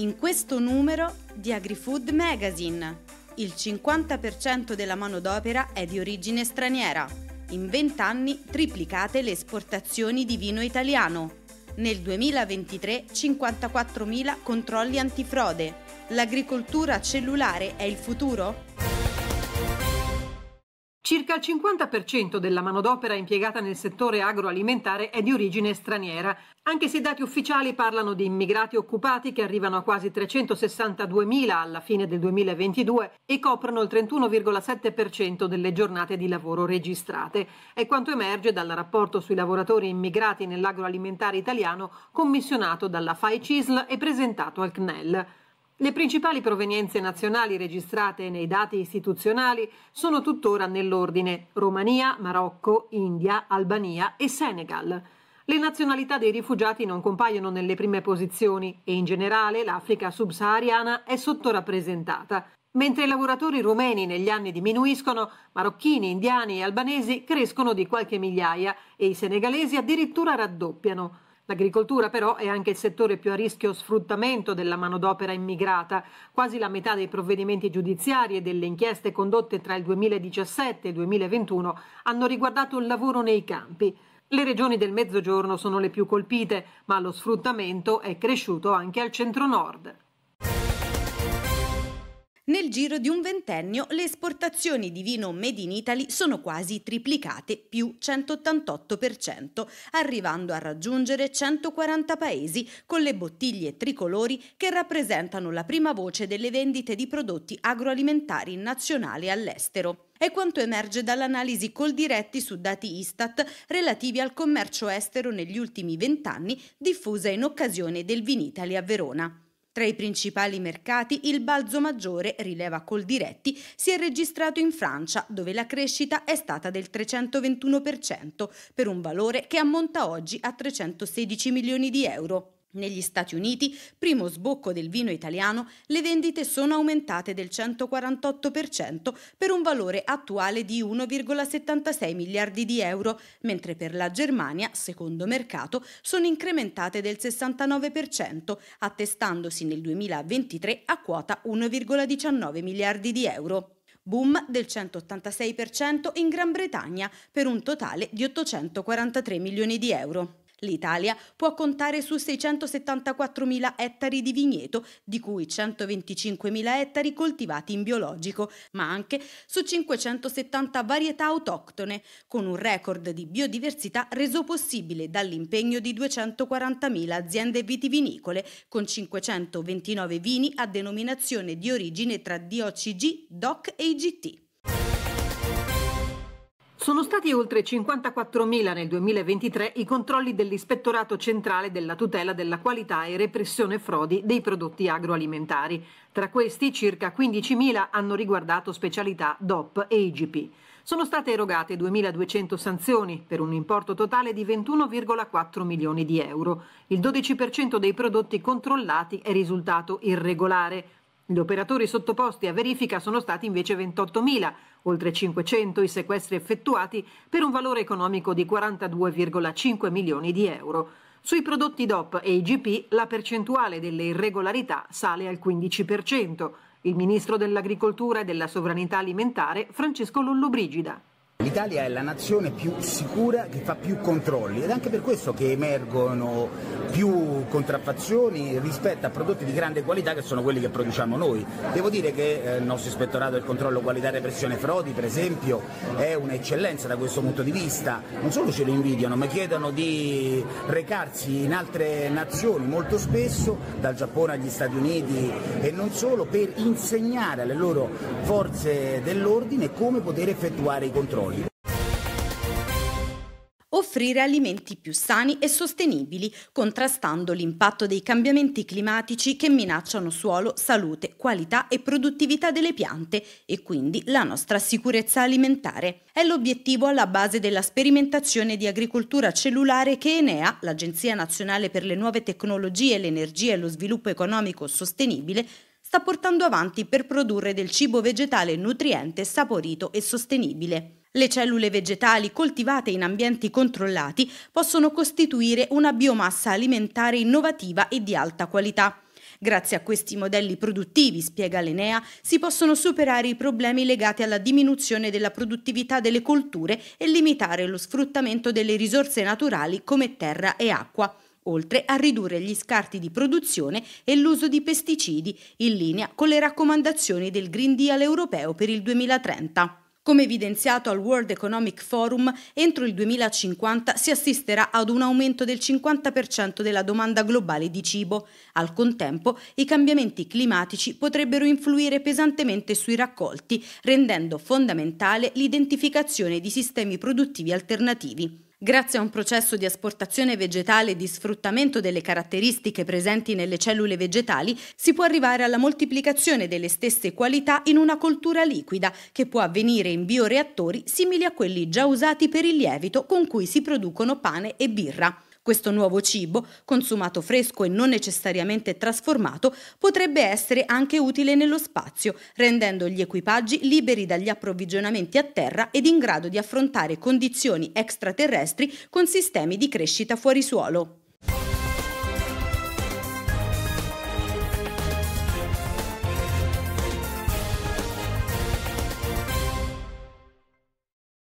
in questo numero di AgriFood Magazine. Il 50% della manodopera è di origine straniera. In 20 anni triplicate le esportazioni di vino italiano. Nel 2023 54.000 controlli antifrode. L'agricoltura cellulare è il futuro? Circa il 50% della manodopera impiegata nel settore agroalimentare è di origine straniera, anche se i dati ufficiali parlano di immigrati occupati che arrivano a quasi 362.000 alla fine del 2022 e coprono il 31,7% delle giornate di lavoro registrate. È quanto emerge dal rapporto sui lavoratori immigrati nell'agroalimentare italiano commissionato dalla FAI CISL e presentato al CNEL. Le principali provenienze nazionali registrate nei dati istituzionali sono tuttora nell'ordine Romania, Marocco, India, Albania e Senegal. Le nazionalità dei rifugiati non compaiono nelle prime posizioni e in generale l'Africa subsahariana è sottorappresentata. Mentre i lavoratori rumeni negli anni diminuiscono, marocchini, indiani e albanesi crescono di qualche migliaia e i senegalesi addirittura raddoppiano. L'agricoltura però è anche il settore più a rischio sfruttamento della manodopera immigrata. Quasi la metà dei provvedimenti giudiziari e delle inchieste condotte tra il 2017 e il 2021 hanno riguardato il lavoro nei campi. Le regioni del Mezzogiorno sono le più colpite, ma lo sfruttamento è cresciuto anche al centro-nord. Nel giro di un ventennio le esportazioni di vino Made in Italy sono quasi triplicate più 188%, arrivando a raggiungere 140 paesi con le bottiglie tricolori che rappresentano la prima voce delle vendite di prodotti agroalimentari nazionali all'estero è quanto emerge dall'analisi Coldiretti su dati Istat relativi al commercio estero negli ultimi vent'anni diffusa in occasione del Vinitali a Verona. Tra i principali mercati il balzo maggiore, rileva diretti, si è registrato in Francia, dove la crescita è stata del 321% per un valore che ammonta oggi a 316 milioni di euro. Negli Stati Uniti, primo sbocco del vino italiano, le vendite sono aumentate del 148% per un valore attuale di 1,76 miliardi di euro, mentre per la Germania, secondo mercato, sono incrementate del 69%, attestandosi nel 2023 a quota 1,19 miliardi di euro boom del 186% in Gran Bretagna per un totale di 843 milioni di euro. L'Italia può contare su 674.000 ettari di vigneto, di cui 125.000 ettari coltivati in biologico, ma anche su 570 varietà autoctone, con un record di biodiversità reso possibile dall'impegno di 240.000 aziende vitivinicole, con 529 vini a denominazione di origine tra DOCG, DOC e IGT. Sono stati oltre 54.000 nel 2023 i controlli dell'Ispettorato Centrale della Tutela della Qualità e Repressione Frodi dei prodotti agroalimentari. Tra questi circa 15.000 hanno riguardato specialità DOP e IGP. Sono state erogate 2.200 sanzioni per un importo totale di 21,4 milioni di euro. Il 12% dei prodotti controllati è risultato irregolare, gli operatori sottoposti a verifica sono stati invece 28.000, oltre 500 i sequestri effettuati per un valore economico di 42,5 milioni di euro. Sui prodotti DOP e IGP la percentuale delle irregolarità sale al 15%. Il ministro dell'Agricoltura e della Sovranità Alimentare Francesco Lollobrigida. L'Italia è la nazione più sicura che fa più controlli ed è anche per questo che emergono più contraffazioni rispetto a prodotti di grande qualità che sono quelli che produciamo noi. Devo dire che eh, il nostro ispettorato del controllo qualità e repressione frodi, per esempio, è un'eccellenza da questo punto di vista. Non solo ce lo invidiano, ma chiedono di recarsi in altre nazioni molto spesso, dal Giappone agli Stati Uniti e non solo, per insegnare alle loro forze dell'ordine come poter effettuare i controlli offrire alimenti più sani e sostenibili, contrastando l'impatto dei cambiamenti climatici che minacciano suolo, salute, qualità e produttività delle piante e quindi la nostra sicurezza alimentare. È l'obiettivo alla base della sperimentazione di agricoltura cellulare che Enea, l'Agenzia Nazionale per le Nuove Tecnologie, l'Energia e lo Sviluppo Economico Sostenibile, sta portando avanti per produrre del cibo vegetale nutriente, saporito e sostenibile. Le cellule vegetali coltivate in ambienti controllati possono costituire una biomassa alimentare innovativa e di alta qualità. Grazie a questi modelli produttivi, spiega l'Enea, si possono superare i problemi legati alla diminuzione della produttività delle colture e limitare lo sfruttamento delle risorse naturali come terra e acqua oltre a ridurre gli scarti di produzione e l'uso di pesticidi, in linea con le raccomandazioni del Green Deal europeo per il 2030. Come evidenziato al World Economic Forum, entro il 2050 si assisterà ad un aumento del 50% della domanda globale di cibo. Al contempo, i cambiamenti climatici potrebbero influire pesantemente sui raccolti, rendendo fondamentale l'identificazione di sistemi produttivi alternativi. Grazie a un processo di asportazione vegetale e di sfruttamento delle caratteristiche presenti nelle cellule vegetali, si può arrivare alla moltiplicazione delle stesse qualità in una coltura liquida, che può avvenire in bioreattori simili a quelli già usati per il lievito con cui si producono pane e birra. Questo nuovo cibo, consumato fresco e non necessariamente trasformato, potrebbe essere anche utile nello spazio, rendendo gli equipaggi liberi dagli approvvigionamenti a terra ed in grado di affrontare condizioni extraterrestri con sistemi di crescita fuori suolo.